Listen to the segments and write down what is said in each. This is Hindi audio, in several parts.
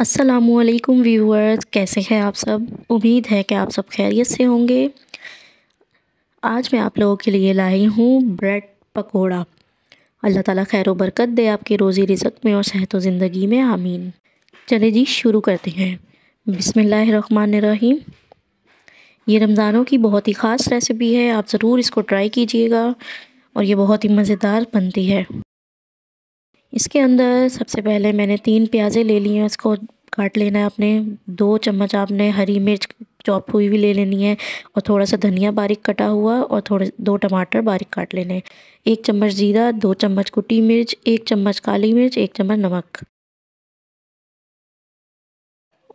असलकुम व्यूअर्स कैसे हैं आप सब उम्मीद है कि आप सब खैरियत से होंगे आज मैं आप लोगों के लिए लाई हूँ ब्रेड पकोड़ा अल्लाह ताला खैर बरकत दे आपके रोज़ी रिजक में और सेहत व ज़िंदगी में आमीन चले जी शुरू करते हैं बिसमीम ये रमज़ानों की बहुत ही ख़ास रेसिपी है आप ज़रूर इसको ट्राई कीजिएगा और ये बहुत ही मज़ेदार बनती है इसके अंदर सबसे पहले मैंने तीन प्याज़े ले लिए हैं इसको काट लेना है आपने दो चम्मच आपने हरी मिर्च चॉप हुई भी ले लेनी है और थोड़ा सा धनिया बारीक कटा हुआ और थोड़े दो टमाटर बारीक काट लेने एक चम्मच ज़ीरा दो चम्मच कुटी मिर्च एक चम्मच काली मिर्च एक चम्मच नमक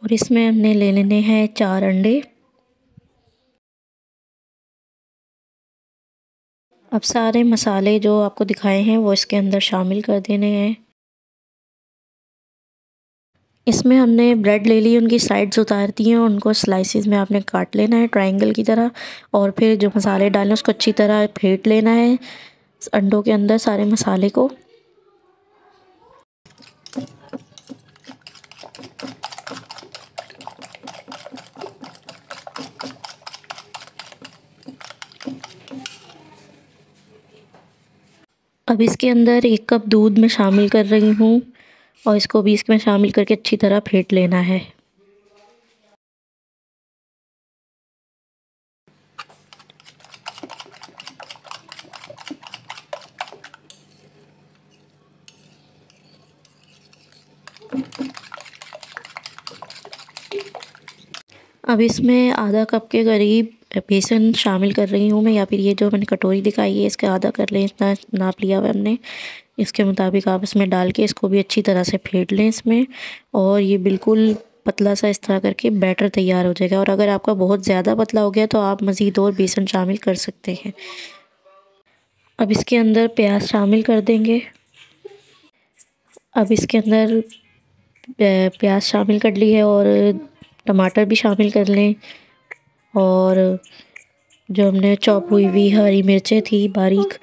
और इसमें हमने ले लेने हैं चार अंडे अब सारे मसाले जो आपको दिखाए हैं वो इसके अंदर शामिल कर देने हैं इसमें हमने ब्रेड ले ली उनकी साइड्स उतार दी हैं उनको स्लाइसिस में आपने काट लेना है ट्रायंगल की तरह और फिर जो मसाले डालें उसको अच्छी तरह फेंट लेना है अंडों के अंदर सारे मसाले को अब इसके अंदर एक कप दूध में शामिल कर रही हूँ और इसको भी इसमें शामिल करके अच्छी तरह फेंट लेना है अब इसमें आधा कप के करीब बेसन शामिल कर रही हूँ मैं या फिर ये जो मैंने कटोरी दिखाई है इसका आधा कर लें इतना नाप लिया हुआ हमने इसके मुताबिक आप इसमें डाल के इसको भी अच्छी तरह से फेंट लें इसमें और ये बिल्कुल पतला सा इस तरह करके बैटर तैयार हो जाएगा और अगर आपका बहुत ज़्यादा पतला हो गया तो आप मज़ीद और बेसन शामिल कर सकते हैं अब इसके अंदर प्याज शामिल कर देंगे अब इसके अंदर प्याज शामिल कर ली है और टमाटर भी शामिल कर लें और जो हमने चॉप हुई हुई हरी मिर्चें थी बारीक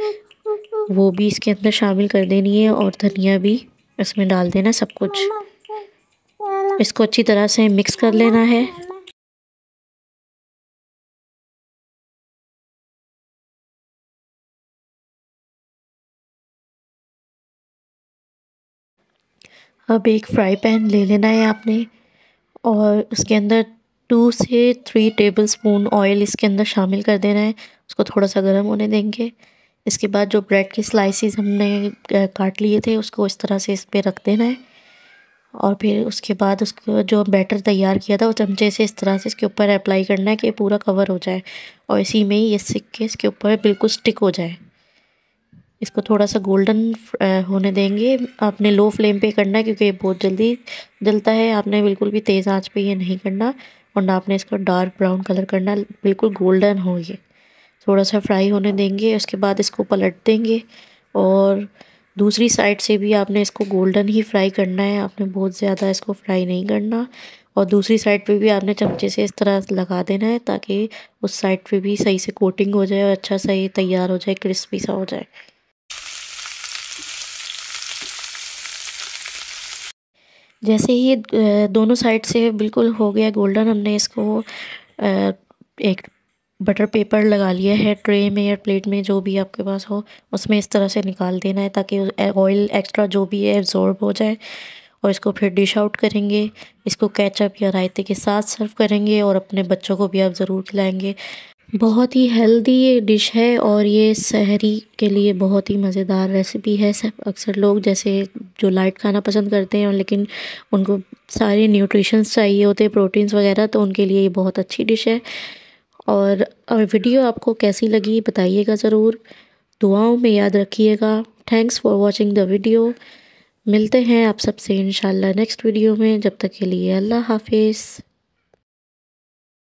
वो भी इसके अंदर शामिल कर देनी है और धनिया भी इसमें डाल देना सब कुछ इसको अच्छी तरह से मिक्स कर लेना है अब एक फ्राई पैन ले लेना है आपने और उसके अंदर टू से थ्री टेबल स्पून ऑयल इसके अंदर शामिल कर देना है उसको थोड़ा सा गर्म होने देंगे इसके बाद जो ब्रेड के स्लाइसेस हमने काट लिए थे उसको इस तरह से इस पर रख देना है और फिर उसके बाद उसको जो बैटर तैयार किया था वो चमचे से इस तरह से इसके ऊपर अप्लाई करना है कि पूरा कवर हो जाए और इसी में ही ये सिक्के इसके ऊपर बिल्कुल स्टिक हो जाए इसको थोड़ा सा गोल्डन होने देंगे आपने लो फ्लेम पे करना है क्योंकि ये बहुत जल्दी जलता है आपने बिल्कुल भी तेज़ आंच पे ये नहीं करना और ना आपने इसको डार्क ब्राउन कलर करना बिल्कुल गोल्डन हो ये थोड़ा सा फ्राई होने देंगे उसके बाद इसको पलट देंगे और दूसरी साइड से भी आपने इसको गोल्डन ही फ्राई करना है आपने बहुत ज़्यादा इसको फ्राई नहीं करना और दूसरी साइड पे भी आपने चमचे से इस तरह लगा देना है ताकि उस साइड पे भी सही से कोटिंग हो जाए और अच्छा सा ये तैयार हो जाए क्रिस्पी सा हो जाए जैसे ही दोनों साइड से बिल्कुल हो गया गोल्डन हमने इसको एक बटर पेपर लगा लिया है ट्रे में या प्लेट में जो भी आपके पास हो उसमें इस तरह से निकाल देना है ताकि ऑयल एक्स्ट्रा जो भी है एब्ज़ॉर्ब हो जाए और इसको फिर डिश आउट करेंगे इसको कैचअप या रायते के साथ सर्व करेंगे और अपने बच्चों को भी आप ज़रूर खिलाएँगे बहुत ही हेल्दी ये डिश है और ये शहरी के लिए बहुत ही मज़ेदार रेसिपी है सब अक्सर लोग जैसे जो लाइट खाना पसंद करते हैं लेकिन उनको सारे न्यूट्रिशंस चाहिए होते हैं प्रोटीन्स वगैरह तो उनके लिए ये बहुत अच्छी डिश है और, वीडियो आपको कैसी लगी बताइएगा ज़रूर दुआओं में याद रखिएगा thanks for watching the video मिलते हैं आप सबसे इन नेक्स्ट वीडियो में जब तक के लिए अल्लाह हाफिज़